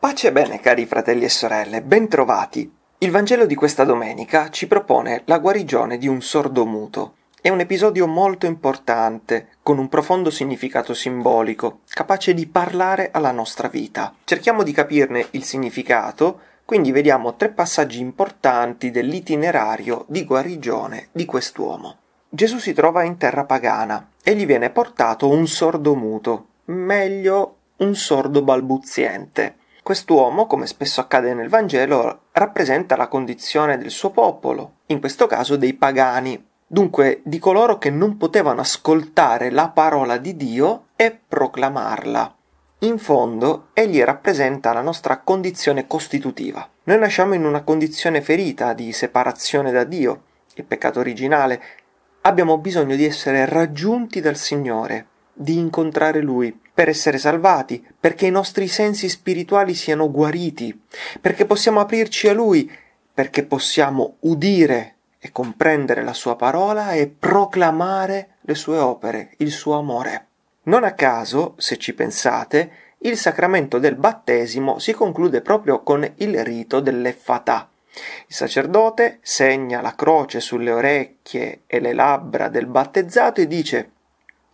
Pace e bene cari fratelli e sorelle, bentrovati. Il Vangelo di questa domenica ci propone la guarigione di un sordo muto. È un episodio molto importante, con un profondo significato simbolico, capace di parlare alla nostra vita. Cerchiamo di capirne il significato, quindi vediamo tre passaggi importanti dell'itinerario di guarigione di quest'uomo. Gesù si trova in terra pagana e gli viene portato un sordo muto, meglio un sordo balbuziente. Quest'uomo, come spesso accade nel Vangelo, rappresenta la condizione del suo popolo, in questo caso dei pagani, dunque di coloro che non potevano ascoltare la parola di Dio e proclamarla. In fondo, egli rappresenta la nostra condizione costitutiva. Noi nasciamo in una condizione ferita di separazione da Dio, il peccato originale, abbiamo bisogno di essere raggiunti dal Signore, di incontrare Lui, per essere salvati, perché i nostri sensi spirituali siano guariti, perché possiamo aprirci a Lui, perché possiamo udire e comprendere la Sua parola e proclamare le sue opere, il suo amore. Non a caso, se ci pensate, il sacramento del battesimo si conclude proprio con il rito delle fatà, il sacerdote segna la croce sulle orecchie e le labbra del battezzato e dice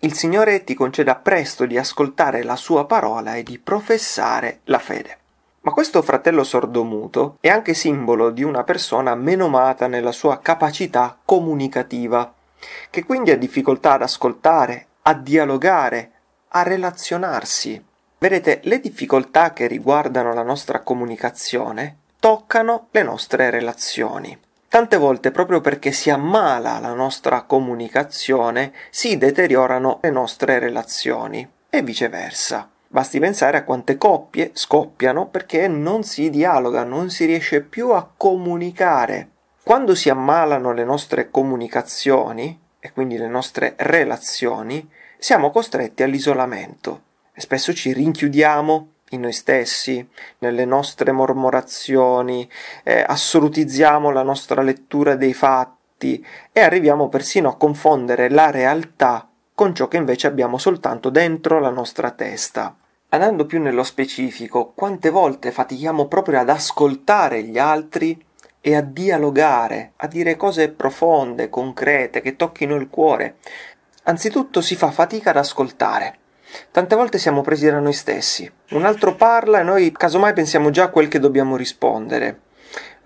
Il Signore ti conceda presto di ascoltare la sua parola e di professare la fede. Ma questo fratello sordomuto è anche simbolo di una persona menomata nella sua capacità comunicativa, che quindi ha difficoltà ad ascoltare, a dialogare, a relazionarsi. Vedete, le difficoltà che riguardano la nostra comunicazione toccano le nostre relazioni. Tante volte proprio perché si ammala la nostra comunicazione si deteriorano le nostre relazioni e viceversa. Basti pensare a quante coppie scoppiano perché non si dialoga, non si riesce più a comunicare. Quando si ammalano le nostre comunicazioni e quindi le nostre relazioni, siamo costretti all'isolamento e spesso ci rinchiudiamo in noi stessi, nelle nostre mormorazioni, eh, assolutizziamo la nostra lettura dei fatti e arriviamo persino a confondere la realtà con ciò che invece abbiamo soltanto dentro la nostra testa. Andando più nello specifico, quante volte fatichiamo proprio ad ascoltare gli altri e a dialogare, a dire cose profonde, concrete, che tocchino il cuore. Anzitutto si fa fatica ad ascoltare. Tante volte siamo presi da noi stessi. Un altro parla e noi casomai pensiamo già a quel che dobbiamo rispondere.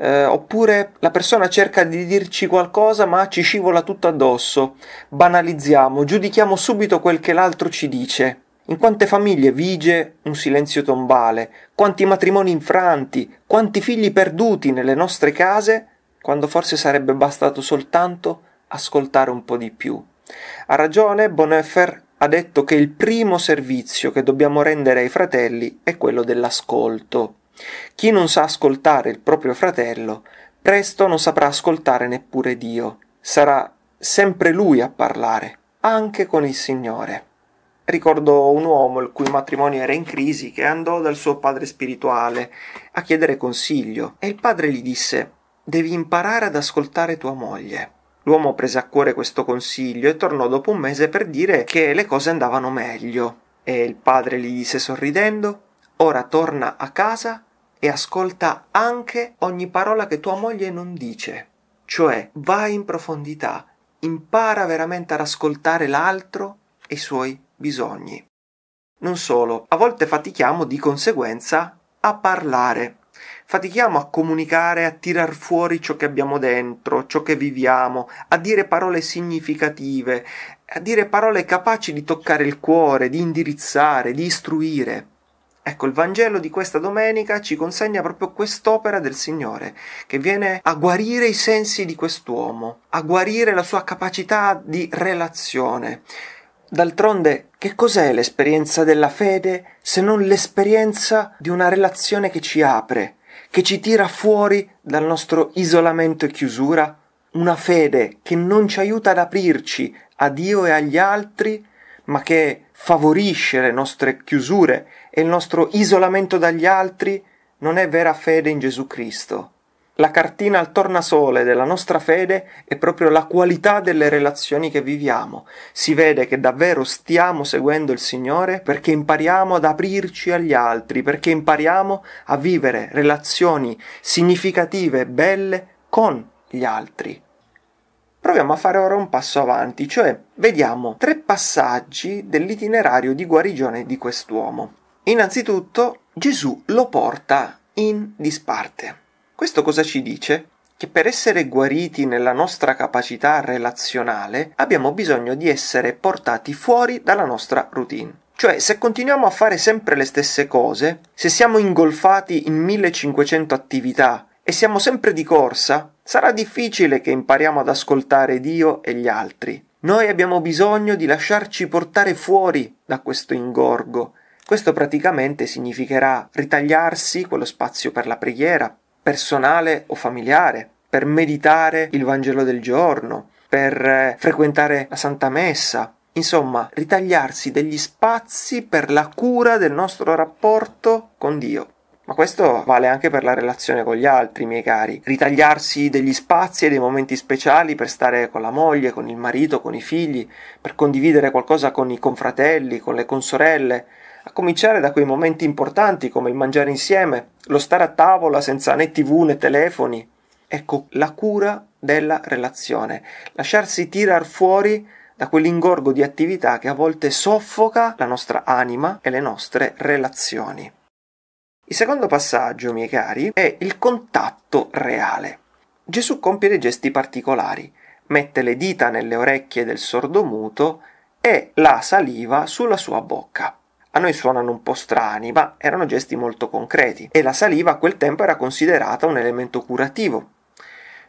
Eh, oppure la persona cerca di dirci qualcosa ma ci scivola tutto addosso. Banalizziamo, giudichiamo subito quel che l'altro ci dice. In quante famiglie vige un silenzio tombale, quanti matrimoni infranti, quanti figli perduti nelle nostre case, quando forse sarebbe bastato soltanto ascoltare un po' di più. Ha ragione Bonhoeffer ha detto che il primo servizio che dobbiamo rendere ai fratelli è quello dell'ascolto. Chi non sa ascoltare il proprio fratello, presto non saprà ascoltare neppure Dio. Sarà sempre lui a parlare, anche con il Signore. Ricordo un uomo il cui matrimonio era in crisi che andò dal suo padre spirituale a chiedere consiglio e il padre gli disse devi imparare ad ascoltare tua moglie. L'uomo prese a cuore questo consiglio e tornò dopo un mese per dire che le cose andavano meglio. E il padre gli disse sorridendo Ora torna a casa e ascolta anche ogni parola che tua moglie non dice. Cioè, vai in profondità, impara veramente ad ascoltare l'altro e i suoi bisogni. Non solo, a volte fatichiamo di conseguenza a parlare. Fatichiamo a comunicare, a tirar fuori ciò che abbiamo dentro, ciò che viviamo, a dire parole significative, a dire parole capaci di toccare il cuore, di indirizzare, di istruire. Ecco, il Vangelo di questa domenica ci consegna proprio quest'opera del Signore, che viene a guarire i sensi di quest'uomo, a guarire la sua capacità di relazione. D'altronde, che cos'è l'esperienza della fede se non l'esperienza di una relazione che ci apre, che ci tira fuori dal nostro isolamento e chiusura, una fede che non ci aiuta ad aprirci a Dio e agli altri, ma che favorisce le nostre chiusure e il nostro isolamento dagli altri, non è vera fede in Gesù Cristo la cartina al tornasole della nostra fede è proprio la qualità delle relazioni che viviamo. Si vede che davvero stiamo seguendo il Signore perché impariamo ad aprirci agli altri, perché impariamo a vivere relazioni significative, e belle con gli altri. Proviamo a fare ora un passo avanti, cioè vediamo tre passaggi dell'itinerario di guarigione di quest'uomo. Innanzitutto Gesù lo porta in disparte. Questo cosa ci dice? Che per essere guariti nella nostra capacità relazionale abbiamo bisogno di essere portati fuori dalla nostra routine. Cioè, se continuiamo a fare sempre le stesse cose, se siamo ingolfati in 1500 attività e siamo sempre di corsa, sarà difficile che impariamo ad ascoltare Dio e gli altri. Noi abbiamo bisogno di lasciarci portare fuori da questo ingorgo. Questo praticamente significherà ritagliarsi quello spazio per la preghiera, personale o familiare, per meditare il Vangelo del giorno, per eh, frequentare la Santa Messa, insomma, ritagliarsi degli spazi per la cura del nostro rapporto con Dio. Ma questo vale anche per la relazione con gli altri, miei cari. Ritagliarsi degli spazi e dei momenti speciali per stare con la moglie, con il marito, con i figli, per condividere qualcosa con i confratelli, con le consorelle, a cominciare da quei momenti importanti come il mangiare insieme, lo stare a tavola senza né tv né telefoni. Ecco, la cura della relazione, lasciarsi tirar fuori da quell'ingorgo di attività che a volte soffoca la nostra anima e le nostre relazioni. Il secondo passaggio, miei cari, è il contatto reale. Gesù compie dei gesti particolari, mette le dita nelle orecchie del sordomuto e la saliva sulla sua bocca. A noi suonano un po' strani, ma erano gesti molto concreti e la saliva a quel tempo era considerata un elemento curativo.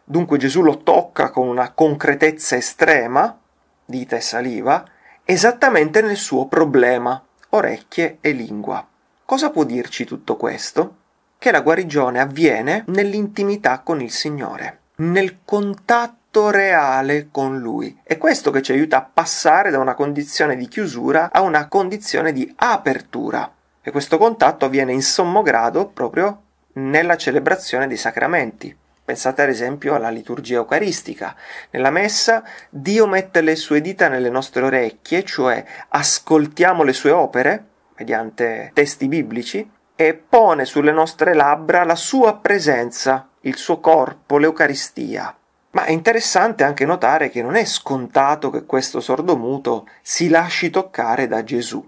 Dunque Gesù lo tocca con una concretezza estrema, dita e saliva, esattamente nel suo problema, orecchie e lingua. Cosa può dirci tutto questo? Che la guarigione avviene nell'intimità con il Signore, nel contatto contatto reale con lui. È questo che ci aiuta a passare da una condizione di chiusura a una condizione di apertura. E questo contatto avviene in sommo grado proprio nella celebrazione dei sacramenti. Pensate ad esempio alla liturgia eucaristica. Nella messa Dio mette le sue dita nelle nostre orecchie, cioè ascoltiamo le sue opere mediante testi biblici e pone sulle nostre labbra la sua presenza, il suo corpo, l'Eucaristia. Ma è interessante anche notare che non è scontato che questo sordomuto si lasci toccare da Gesù.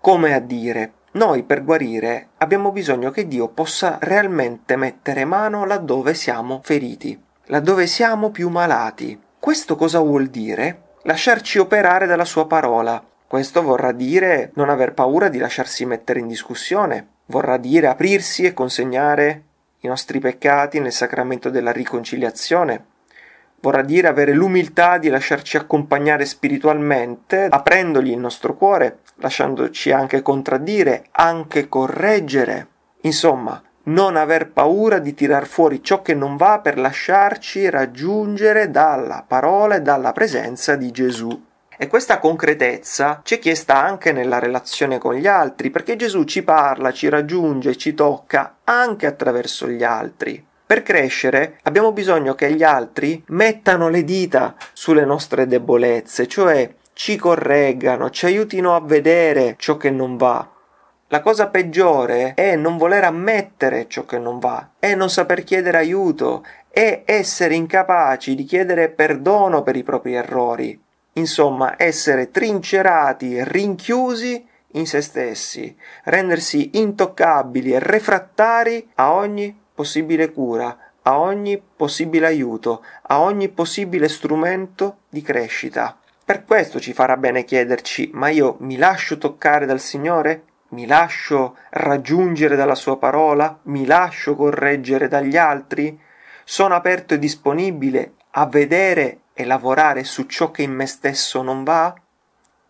Come a dire, noi per guarire abbiamo bisogno che Dio possa realmente mettere mano laddove siamo feriti, laddove siamo più malati. Questo cosa vuol dire? Lasciarci operare dalla sua parola. Questo vorrà dire non aver paura di lasciarsi mettere in discussione, vorrà dire aprirsi e consegnare i nostri peccati nel sacramento della riconciliazione, vorrà dire avere l'umiltà di lasciarci accompagnare spiritualmente, aprendogli il nostro cuore, lasciandoci anche contraddire, anche correggere. Insomma, non aver paura di tirar fuori ciò che non va per lasciarci raggiungere dalla parola e dalla presenza di Gesù. E questa concretezza ci è chiesta anche nella relazione con gli altri, perché Gesù ci parla, ci raggiunge, ci tocca anche attraverso gli altri. Per crescere abbiamo bisogno che gli altri mettano le dita sulle nostre debolezze, cioè ci correggano, ci aiutino a vedere ciò che non va. La cosa peggiore è non voler ammettere ciò che non va, è non saper chiedere aiuto, è essere incapaci di chiedere perdono per i propri errori. Insomma, essere trincerati, rinchiusi in se stessi, rendersi intoccabili e refrattari a ogni possibile cura, a ogni possibile aiuto, a ogni possibile strumento di crescita. Per questo ci farà bene chiederci, ma io mi lascio toccare dal Signore? Mi lascio raggiungere dalla sua parola? Mi lascio correggere dagli altri? Sono aperto e disponibile a vedere e lavorare su ciò che in me stesso non va?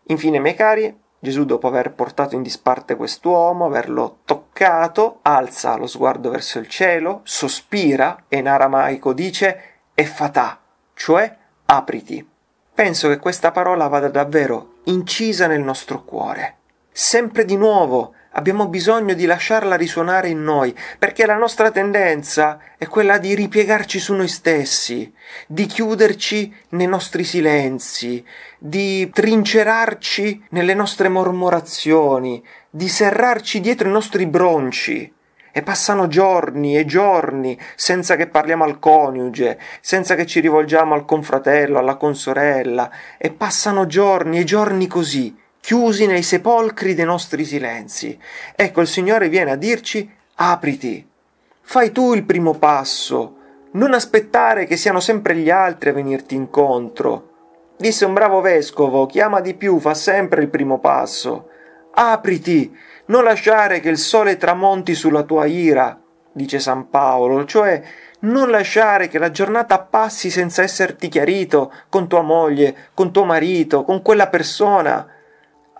Infine, miei cari, Gesù, dopo aver portato in disparte quest'uomo, averlo toccato, alza lo sguardo verso il cielo, sospira e in aramaico dice e cioè apriti. Penso che questa parola vada davvero incisa nel nostro cuore. Sempre di nuovo Abbiamo bisogno di lasciarla risuonare in noi, perché la nostra tendenza è quella di ripiegarci su noi stessi, di chiuderci nei nostri silenzi, di trincerarci nelle nostre mormorazioni, di serrarci dietro i nostri bronci. E passano giorni e giorni senza che parliamo al coniuge, senza che ci rivolgiamo al confratello, alla consorella, e passano giorni e giorni così, chiusi nei sepolcri dei nostri silenzi. Ecco, il Signore viene a dirci, apriti, fai tu il primo passo, non aspettare che siano sempre gli altri a venirti incontro. Disse un bravo vescovo, chi ama di più, fa sempre il primo passo. Apriti, non lasciare che il sole tramonti sulla tua ira, dice San Paolo, cioè non lasciare che la giornata passi senza esserti chiarito con tua moglie, con tuo marito, con quella persona.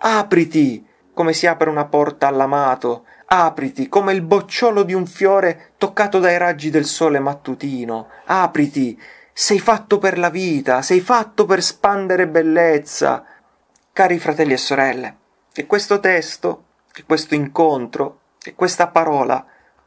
Apriti come si apre una porta all'amato, apriti come il bocciolo di un fiore toccato dai raggi del sole mattutino, apriti, sei fatto per la vita, sei fatto per spandere bellezza. Cari fratelli e sorelle, che questo testo, che questo incontro, che questa parola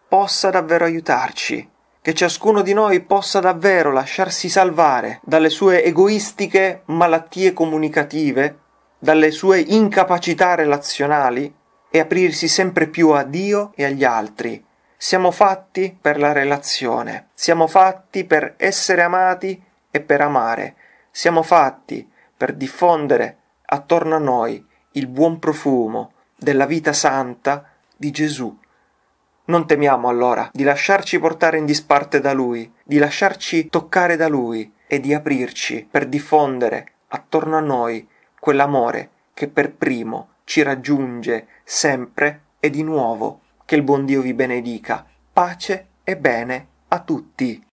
possa davvero aiutarci, che ciascuno di noi possa davvero lasciarsi salvare dalle sue egoistiche malattie comunicative dalle sue incapacità relazionali e aprirsi sempre più a Dio e agli altri. Siamo fatti per la relazione, siamo fatti per essere amati e per amare, siamo fatti per diffondere attorno a noi il buon profumo della vita santa di Gesù. Non temiamo allora di lasciarci portare in disparte da Lui, di lasciarci toccare da Lui e di aprirci per diffondere attorno a noi il quell'amore che per primo ci raggiunge sempre e di nuovo. Che il buon Dio vi benedica. Pace e bene a tutti.